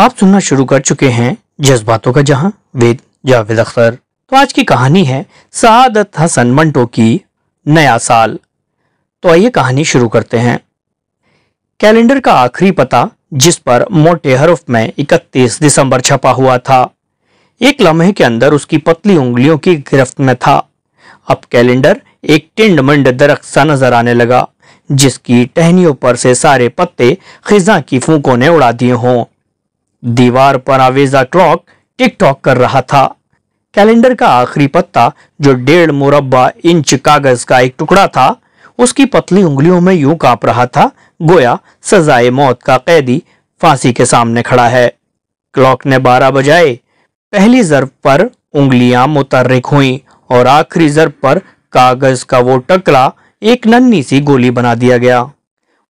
आप सुनना शुरू कर चुके हैं जज्बातों का जहां वेद जावेद अख्तर तो आज की कहानी है सादत हसन मंटो की नया साल तो आइए कहानी शुरू करते हैं कैलेंडर का आखिरी पता जिस पर मोटे हरफ में 31 दिसंबर छपा हुआ था एक लम्हे के अंदर उसकी पतली उंगलियों की गिरफ्त में था अब कैलेंडर एक टिंड मंड दरख सा नजर आने लगा जिसकी टहनियों पर से सारे पत्ते खिजा की फूकों ने उड़ा दिए हों दीवार पर आवेजा क्लॉक टिकटॉक कर रहा था कैलेंडर का आखिरी पत्ता जो डेढ़ मुरब्बा इंच कागज का एक टुकड़ा था उसकी पतली उंगलियों में यूं कांप रहा था गोया सजाए मौत का कैदी फांसी के सामने खड़ा है क्लॉक ने बारह बजाए पहली जर्फ पर उंगलियां मुतर्रिक हुई और आखिरी जर्फ पर कागज का वो टकला एक नन्ही सी गोली बना दिया गया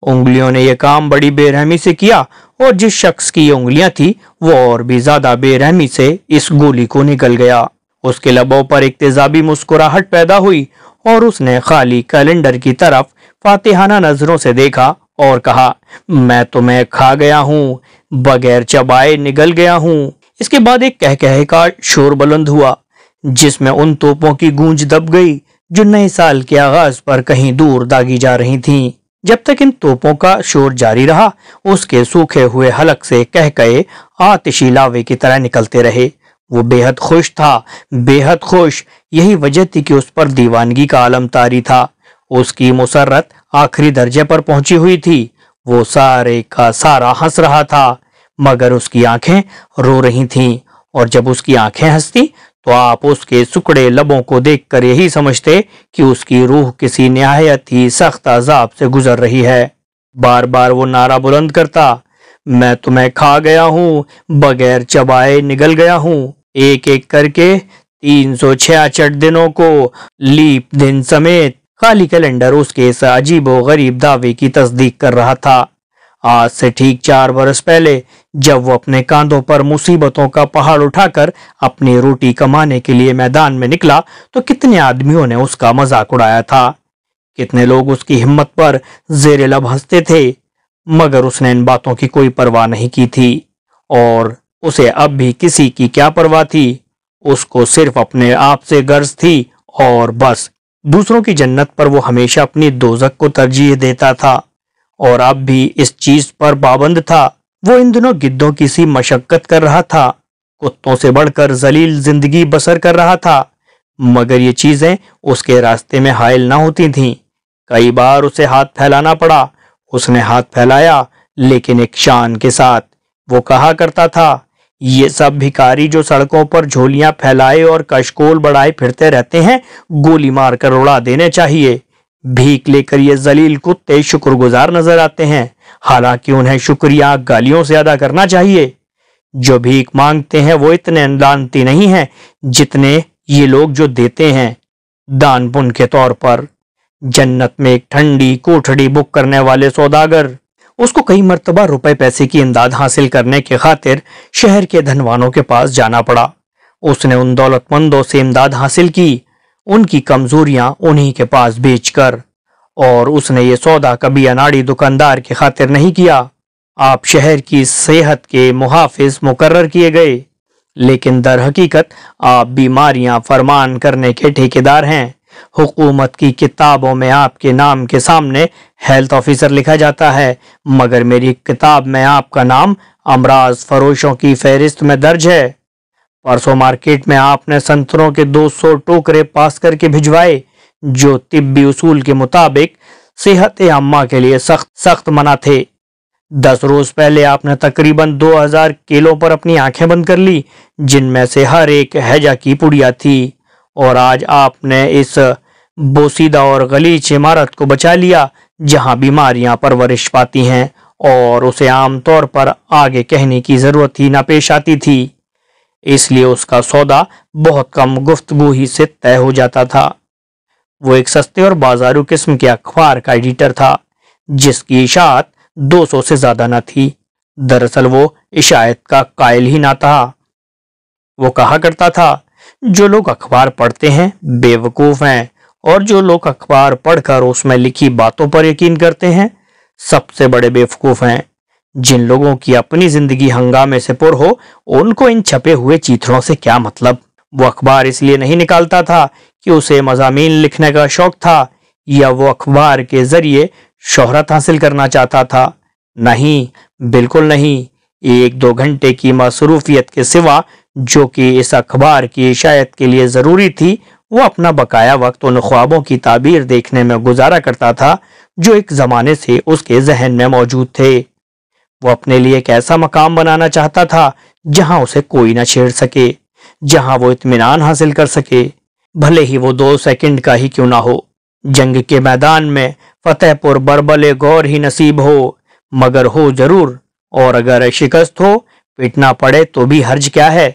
उंगलियों ने यह काम बड़ी बेरहमी से किया और जिस शख्स की उंगलियां थी वो और भी ज्यादा बेरहमी से इस गोली को निकल गया उसके लबों पर एक तेजाबी मुस्कुराहट पैदा हुई और उसने खाली कैलेंडर की तरफ फातिहाना नजरों से देखा और कहा मैं तुम्हें तो खा गया हूँ बगैर चबाए निकल गया हूँ इसके बाद एक कह कह का शोर बुलंद हुआ जिसमें उन तोपों की गूंज दब गई जो नए साल के आगाज पर कहीं दूर दागी जा रही थीं। जब तक इन तोपों का शोर जारी रहा उसके सूखे हुए हलक से कह कहे आतिशी लावे की तरह निकलते रहे वो बेहद खुश था बेहद खुश यही वजह थी कि उस पर दीवानगी का आलम तारी था उसकी मुसरत आखिरी दर्जे पर पहुंची हुई थी वो सारे का सारा हंस रहा था मगर उसकी आंखें रो रही थीं और जब उसकी आंखें हंसती तो आप उसके सुकड़े लबों को देखकर यही समझते कि उसकी रूह किसी नहायत ही सख्त अजाब से गुजर रही है बार बार वो नारा बुलंद करता मैं तुम्हें खा गया हूँ बगैर चबाए निगल गया हूँ एक एक करके तीन सौ छियासठ दिनों को लीप दिन समेत खाली कैलेंडर उसके इस अजीब गरीब दावे की तस्दीक कर रहा था आज से ठीक चार बरस पहले जब वो अपने कांधों पर मुसीबतों का पहाड़ उठाकर अपनी रोटी कमाने के लिए मैदान में निकला तो कितने आदमियों ने उसका मजाक उड़ाया था कितने लोग उसकी हिम्मत पर जेरे लब हंसते थे मगर उसने इन बातों की कोई परवाह नहीं की थी और उसे अब भी किसी की क्या परवाह थी उसको सिर्फ अपने आप से गर्ज थी और बस दूसरों की जन्नत पर वो हमेशा अपनी दोजक को तरजीह देता था और अब भी इस चीज पर पाबंद था वो इन दिनों गिद्धों की सी मशक्कत कर रहा था कुत्तों से बढ़कर जलील जिंदगी बसर कर रहा था मगर ये चीजें उसके रास्ते में हायल ना होती थीं। कई बार उसे हाथ फैलाना पड़ा उसने हाथ फैलाया लेकिन एक शान के साथ वो कहा करता था ये सब भिकारी जो सड़कों पर झोलियां फैलाए और कशकोल बढ़ाए फिरते रहते हैं गोली मारकर उड़ा देने चाहिए भीख लेकर ये जलील कुत्ते शुक्रगुजार नजर आते हैं हालांकि उन्हें शुक्रिया गालियों से अदा करना चाहिए जो भीख मांगते हैं वो इतने दानती नहीं हैं जितने ये लोग जो देते हैं दान पुन के तौर पर जन्नत में एक ठंडी कोठड़ी बुक करने वाले सौदागर उसको कई मरतबा रुपए पैसे की इमदाद हासिल करने के खातिर शहर के धनवानों के पास जाना पड़ा उसने उन दौलतमंदों से इमदाद हासिल की उनकी कमजोरियां उन्हीं के पास बेचकर और उसने ये सौदा कभी अनाड़ी दुकानदार की खातिर नहीं किया आप शहर की सेहत के मुहाफिज मुकर्र किए गए लेकिन दर हकीकत आप बीमारियां फरमान करने के ठेकेदार हैं हुकूमत की किताबों में आपके नाम के सामने हेल्थ ऑफिसर लिखा जाता है मगर मेरी किताब में आपका नाम अमराज फरोशों की फहरिस्त में दर्ज है परसों मार्केट में आपने संतरों के 200 टोकरे पास करके भिजवाए जो तिब्बी उसूल के मुताबिक सेहत अम्मा के लिए सख्त सख्त मना थे दस रोज पहले आपने तकरीबन 2000 किलो पर अपनी आंखें बंद कर ली जिनमें से हर एक हैजा की पुड़िया थी और आज आपने इस बोसीदा और गलीच इमारत को बचा लिया जहां बीमारियां परवरिश पाती हैं और उसे आमतौर पर आगे कहने की ज़रूरत ही ना पेश आती थी इसलिए उसका सौदा बहुत कम गुफ्तगु ही से तय हो जाता था वो एक सस्ते और बाजारू किस्म के अखबार का एडिटर था जिसकी इशात 200 से ज्यादा न थी दरअसल वो इशायत का कायल ही ना था वो कहा करता था जो लोग अखबार पढ़ते हैं बेवकूफ हैं और जो लोग अखबार पढ़कर उसमें लिखी बातों पर यकीन करते हैं सबसे बड़े बेवकूफ हैं जिन लोगों की अपनी जिंदगी हंगामे से पुर हो उनको इन छपे हुए चीथड़ों से क्या मतलब वो अखबार इसलिए नहीं निकालता था कि उसे मजामीन लिखने का शौक था या वो अखबार के जरिए शोहरत हासिल करना चाहता था नहीं बिल्कुल नहीं एक दो घंटे की मसरूफियत के सिवा जो कि इस अखबार की शायद के लिए ज़रूरी थी वो अपना बकाया वक्त उन ख्वाबों की ताबीर देखने में गुजारा करता था जो एक ज़माने से उसके जहन में मौजूद थे वो अपने लिए एक ऐसा मकाम बनाना चाहता था जहां उसे कोई ना छेड़ सके जहां वो इतमान हासिल कर सके भले ही वो दो सेकंड का ही क्यों ना हो जंग के मैदान में फतेहपुर बरबले गौर ही नसीब हो मगर हो जरूर और अगर शिकस्त हो पिटना पड़े तो भी हर्ज क्या है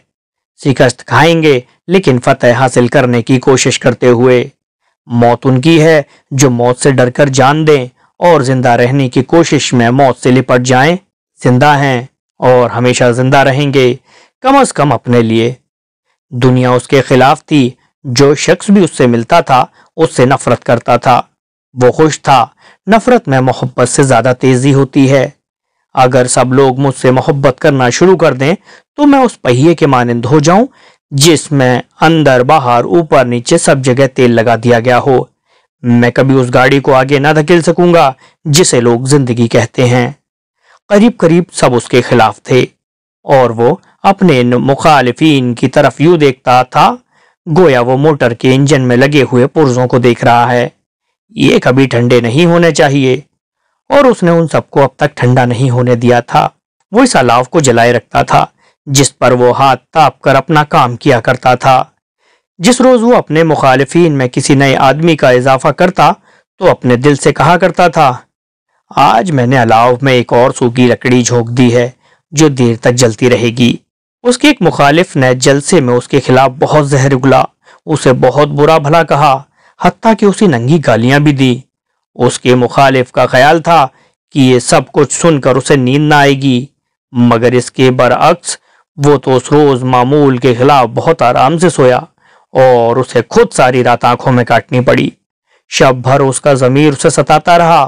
शिकस्त खाएंगे लेकिन फतेह हासिल करने की कोशिश करते हुए मौत उनकी है जो मौत से डरकर जान दें और जिंदा रहने की कोशिश में मौत से लिपट जाएं जिंदा हैं और हमेशा जिंदा रहेंगे कम अज कम अपने लिए दुनिया उसके खिलाफ थी जो शख्स भी उससे मिलता था उससे नफरत करता था वो खुश था नफरत में मोहब्बत से ज़्यादा तेज़ी होती है अगर सब लोग मुझसे मोहब्बत करना शुरू कर दें तो मैं उस पहिए के मानंद हो जाऊं जिसमें अंदर बाहर ऊपर नीचे सब जगह तेल लगा दिया गया हो मैं कभी उस गाड़ी को आगे ना धकेल सकूंगा जिसे लोग जिंदगी कहते हैं करीब करीब सब उसके खिलाफ थे और वो अपने मुखालिफिन की तरफ यूं देखता था गोया वो मोटर के इंजन में लगे हुए पुर्जों को देख रहा है ये कभी ठंडे नहीं होने चाहिए और उसने उन सबको अब तक ठंडा नहीं होने दिया था वो इस अलाव को जलाए रखता था जिस पर वो हाथ ताप कर अपना काम किया करता था जिस रोज वो अपने मुखालफिन में किसी नए आदमी का इजाफा करता तो अपने दिल से कहा करता था आज मैंने अलाव में एक और सूखी लकड़ी झोंक दी है जो देर तक जलती रहेगी उसके एक मुखालिफ ने जलसे में उसके खिलाफ बहुत जहर उगला उसे बहुत बुरा भला कहा हत्या कि उसे नंगी गालियां भी दी उसके मुखालिफ का ख्याल था कि ये सब कुछ सुनकर उसे नींद ना आएगी मगर इसके बरअक्स वो तो उस रोज मामूल के खिलाफ बहुत आराम से सोया और उसे खुद सारी रात आंखों में काटनी पड़ी शब भर उसका जमीर उसे सताता रहा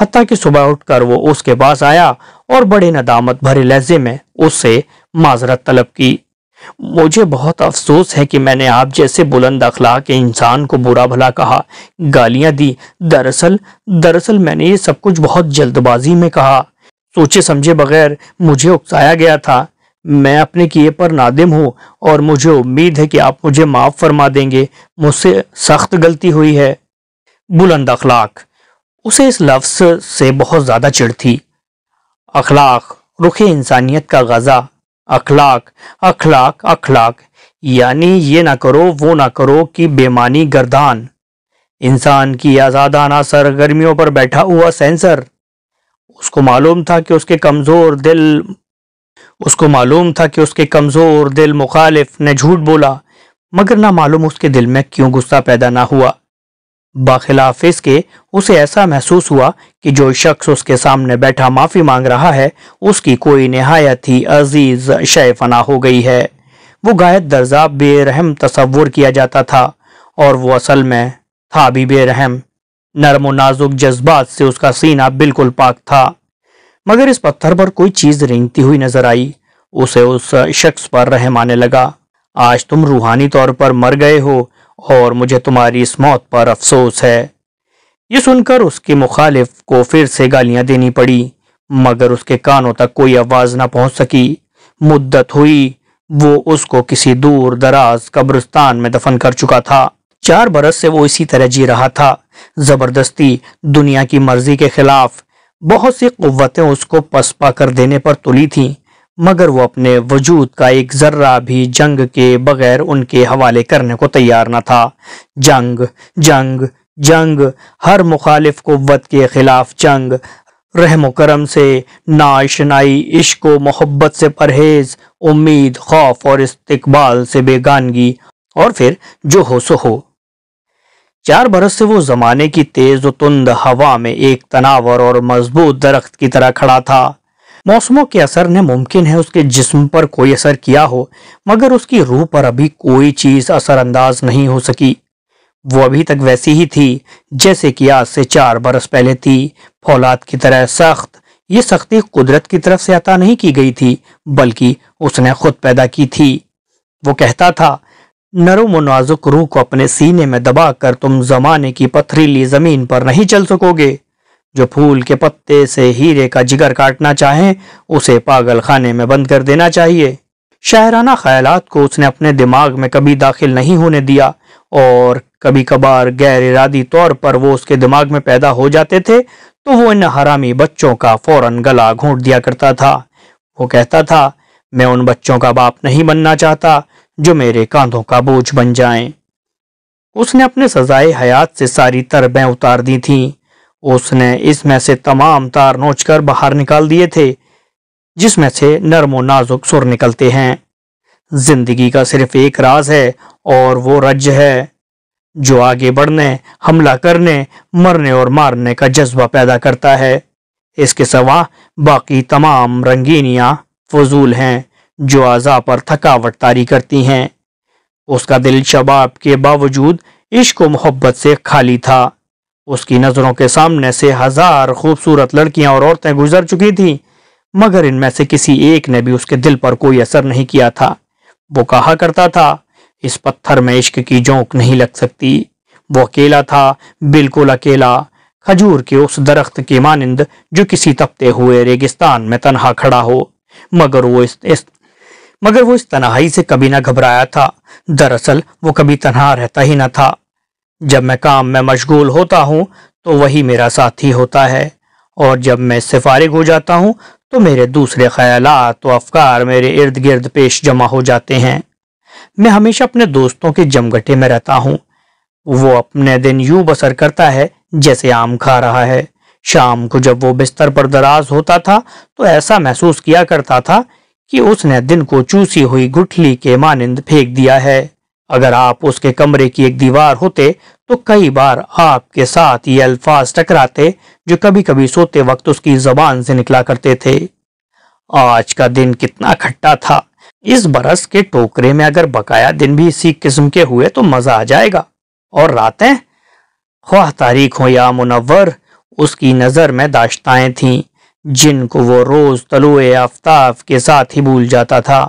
हती की सुबह उठकर वो उसके पास आया और बड़े नदामत भरे लहजे में उससे माजरत तलब की मुझे बहुत अफसोस है कि मैंने आप जैसे बुलंद अखलाक के इंसान को बुरा भला कहा गालियां दी दरअसल दरअसल मैंने ये सब कुछ बहुत जल्दबाजी में कहा सोचे समझे बगैर मुझे उकसाया गया था मैं अपने किए पर नादिम हूँ और मुझे उम्मीद है कि आप मुझे माफ़ फरमा देंगे मुझसे सख्त गलती हुई है बुलंद अखलाक उसे इस लफ्स से बहुत ज़्यादा चिड़ थी अखलाक रुख इंसानियत का गज़ा अखलाक अखलाक अखलाक यानी ये ना करो वो ना करो कि बेमानी गर्दान इंसान की आज़ादाना सरगर्मियों पर बैठा हुआ सेंसर उसको मालूम था कि उसके कमज़ोर दिल उसको मालूम था कि उसके कमज़ोर दिल मुखालिफ ने झूठ बोला मगर ना मालूम उसके दिल में क्यों गुस्सा पैदा ना हुआ बाखिलाफ इसके उसे ऐसा महसूस हुआ कि जो शख्स उसके सामने बैठा माफ़ी मांग रहा है उसकी कोई नहायत ही अजीज शयफना हो गई है वो गाय दर्जा बेरहम तस्वुर किया जाता था और वो असल में था भी बेरहम नरम नाजुक जज्बात से उसका सीना बिल्कुल पाक था मगर इस पत्थर पर कोई चीज़ रेंगती हुई नजर आई उसे उस शख्स पर रहम आने लगा आज तुम रूहानी तौर पर मर गए हो और मुझे तुम्हारी इस मौत पर अफसोस है ये सुनकर उसके मुखालिफ को फिर से गालियां देनी पड़ी मगर उसके कानों तक कोई आवाज ना पहुंच सकी मुद्दत हुई वो उसको किसी दूर दराज कब्रिस्तान में दफन कर चुका था चार बरस से वो इसी तरह जी रहा था जबरदस्ती दुनिया की मर्जी के खिलाफ बहुत सी कुतें उसको पसपा कर देने पर तुली थीं मगर वो अपने वजूद का एक जर्रा भी जंग के बगैर उनके हवाले करने को तैयार न था जंग जंग जंग हर मुखालिफ कुत के खिलाफ जंग रहम करम से नाशनाई इश्क व मोहब्बत से परहेज उम्मीद खौफ और इस्तकबाल से बेगानगी और फिर जो हो सो हो चार बरस से वो जमाने की तेज तुंद हवा में एक तनावर और मजबूत दरख्त की तरह खड़ा था मौसमों के असर ने मुमकिन है उसके जिस्म पर कोई असर किया हो मगर उसकी रूह पर अभी कोई चीज असरअंदाज नहीं हो सकी वो अभी तक वैसी ही थी जैसे कि आज से चार बरस पहले थी फौलाद की तरह सख्त ये सख्ती कुदरत की तरफ से अता नहीं की गई थी बल्कि उसने खुद पैदा की थी वो कहता था नरम नाजुक रूह को अपने सीने में दबाकर तुम जमाने की पथरीली जमीन पर नहीं चल सकोगे जो फूल के पत्ते से हीरे का जिगर काटना चाहे उसे पागल खाने में बंद कर देना चाहिए शायराना ख्यालात को उसने अपने दिमाग में कभी दाखिल नहीं होने दिया और कभी कभार गैर इरादी तौर पर वो उसके दिमाग में पैदा हो जाते थे तो वो इन हरामी बच्चों का फौरन गला घोंट दिया करता था वो कहता था मैं उन बच्चों का बाप नहीं बनना चाहता जो मेरे कांधों का बोझ बन जाएं। उसने अपने सजाए हयात से सारी तरबें उतार दी थीं। उसने इसमें से तमाम तार नोच कर बाहर निकाल दिए थे जिसमें से नरमो नाजुक सुर निकलते हैं जिंदगी का सिर्फ एक राज है और वो रज है जो आगे बढ़ने हमला करने मरने और मारने का जज्बा पैदा करता है इसके सवा बाकी तमाम रंगीनियां फजूल हैं जो आज़ा पर थकावट तारी करती हैं उसका दिल शबाब के बावजूद इश्क मोहब्बत से खाली था उसकी नज़रों के सामने से हजार खूबसूरत लड़कियां और औरतें गुजर चुकी थीं मगर इनमें से किसी एक ने भी उसके दिल पर कोई असर नहीं किया था वो कहा करता था इस पत्थर में इश्क की जोंक नहीं लग सकती वो अकेला था बिल्कुल अकेला खजूर के उस दरख्त के मानिंद जो किसी तपते हुए रेगिस्तान में तनहा खड़ा हो मगर वो इस, इस मगर वो इस तनहाई से कभी ना घबराया था दरअसल वो कभी तनहा रहता ही ना था जब मैं काम में मशगूल होता हूँ तो वही मेरा साथी होता है और जब मैं इससे फारिग हो जाता हूँ तो मेरे दूसरे ख्याल व अफकार मेरे इर्द गिर्द पेश जमा हो जाते हैं मैं हमेशा अपने दोस्तों के जमघटे में रहता हूँ वो अपने दिन यूं बसर करता है जैसे आम खा रहा है शाम को जब वो बिस्तर पर दराज होता था तो ऐसा महसूस किया करता था कि उसने दिन को चूसी हुई गुठली के मानंद फेंक दिया है अगर आप उसके कमरे की एक दीवार होते तो कई बार आपके साथ ये अल्फाज टकराते जो कभी कभी सोते वक्त उसकी जबान से निकला करते थे आज का दिन कितना खट्टा था इस बरस के टोकरे में अगर बकाया दिन भी इसी किस्म के हुए तो मजा आ जाएगा और रातें ख्वाह तारीख हो या मुनवर उसकी नजर में दाश्ताएं थीं जिनको वो रोज तलुए आफ्ताब के साथ ही भूल जाता था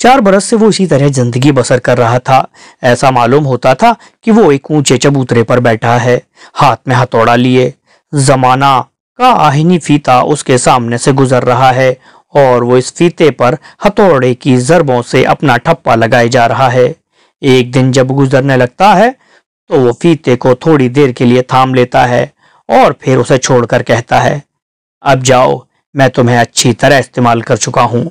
चार बरस से वो इसी तरह जिंदगी बसर कर रहा था ऐसा मालूम होता था कि वो एक ऊंचे चबूतरे पर बैठा है हाथ में हथौड़ा लिए जमाना का आहिनी फीता उसके सामने से गुजर रहा है और वो इस फीते पर हथौड़े की जरबों से अपना ठप्पा लगाए जा रहा है एक दिन जब गुजरने लगता है तो वो फीते को थोड़ी देर के लिए थाम लेता है और फिर उसे छोड़कर कहता है अब जाओ मैं तुम्हें अच्छी तरह इस्तेमाल कर चुका हूं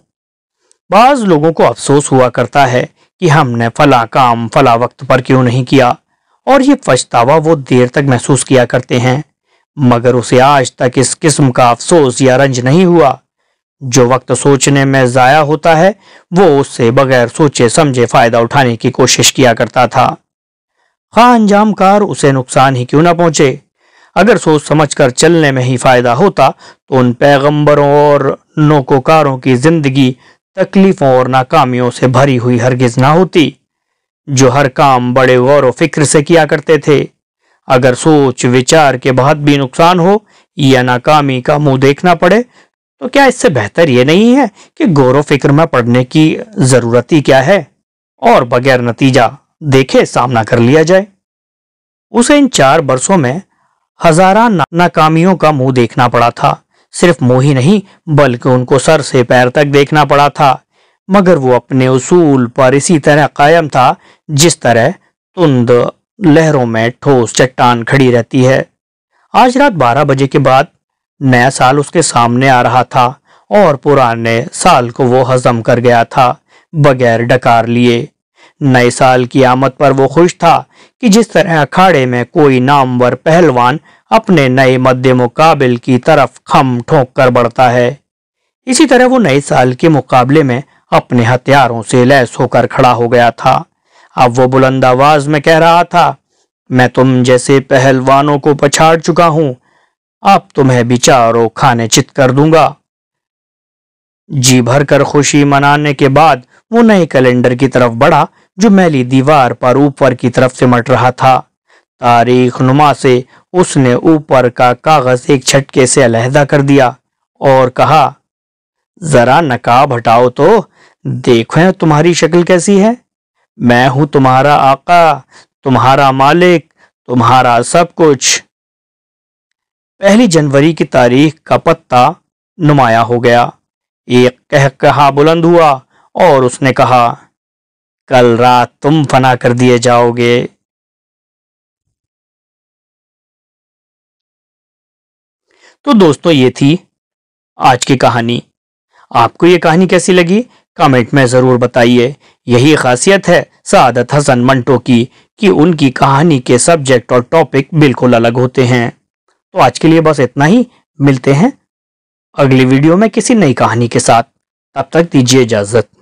बाज लोगों को अफसोस हुआ करता है कि हमने फला काम फला वक्त पर क्यों नहीं किया और ये पछतावा वो देर तक महसूस किया करते हैं मगर उसे आज तक इस किस्म का अफसोस या रंज नहीं हुआ जो वक्त सोचने में ज़ाया होता है वो उससे बगैर सोचे समझे फ़ायदा उठाने की कोशिश किया करता था खां हाँ, अंजामकार उसे नुकसान ही क्यों ना पहुंचे अगर सोच समझकर चलने में ही फ़ायदा होता तो उन पैगंबरों और नौकोकारों की ज़िंदगी तकलीफों और नाकामियों से भरी हुई हरगिज ना होती जो हर काम बड़े गौर व फिक्र से किया करते थे अगर सोच विचार के बाद भी नुकसान हो या नाकामी का मुंह देखना पड़े तो क्या इससे बेहतर ये नहीं है कि गौर व फिक्र में पढ़ने की जरूरत ही क्या है और बगैर नतीजा देखे सामना कर लिया जाए उसे इन चार बरसों में हजारा नाकामियों का मुंह देखना पड़ा था सिर्फ मोही नहीं बल्कि उनको सर से पैर तक देखना पड़ा था मगर वो अपने उसूल पर इसी तरह कायम था जिस तरह तुंद लहरों में ठोस चट्टान खड़ी रहती है आज रात 12 बजे के बाद नया साल उसके सामने आ रहा था और पुराने साल को वो हजम कर गया था बगैर डकार लिए नए साल की आमद पर वो खुश था कि जिस तरह अखाड़े में कोई नामवर पहलवान अपने नए मध्य मुकाबल की तरफ खम ठोंक कर बढ़ता है इसी तरह वो नए साल के मुकाबले में अपने हथियारों से लैस होकर खड़ा हो गया था अब वो बुलंद आवाज में कह रहा था मैं तुम जैसे पहलवानों को पछाड़ चुका हूं अब तुम्हें बिचारो खाने चित कर दूंगा जी भरकर खुशी मनाने के बाद वो नए कैलेंडर की तरफ बढ़ा जो मैली दीवार पर ऊपर की तरफ सिमट रहा था तारीख नुमा से उसने ऊपर का कागज एक छटके से अलहदा कर दिया और कहा जरा नकाब हटाओ तो देखो तुम्हारी शक्ल कैसी है मैं हूं तुम्हारा आका तुम्हारा मालिक तुम्हारा सब कुछ पहली जनवरी की तारीख का पत्ता नुमाया हो गया एक कह कहा बुलंद हुआ और उसने कहा कल रात तुम फना कर दिए जाओगे तो दोस्तों ये थी आज की कहानी आपको ये कहानी कैसी लगी कमेंट में ज़रूर बताइए यही खासियत है सादत हसन मंटो की कि उनकी कहानी के सब्जेक्ट और टॉपिक बिल्कुल अलग होते हैं तो आज के लिए बस इतना ही मिलते हैं अगली वीडियो में किसी नई कहानी के साथ तब तक दीजिए इजाज़त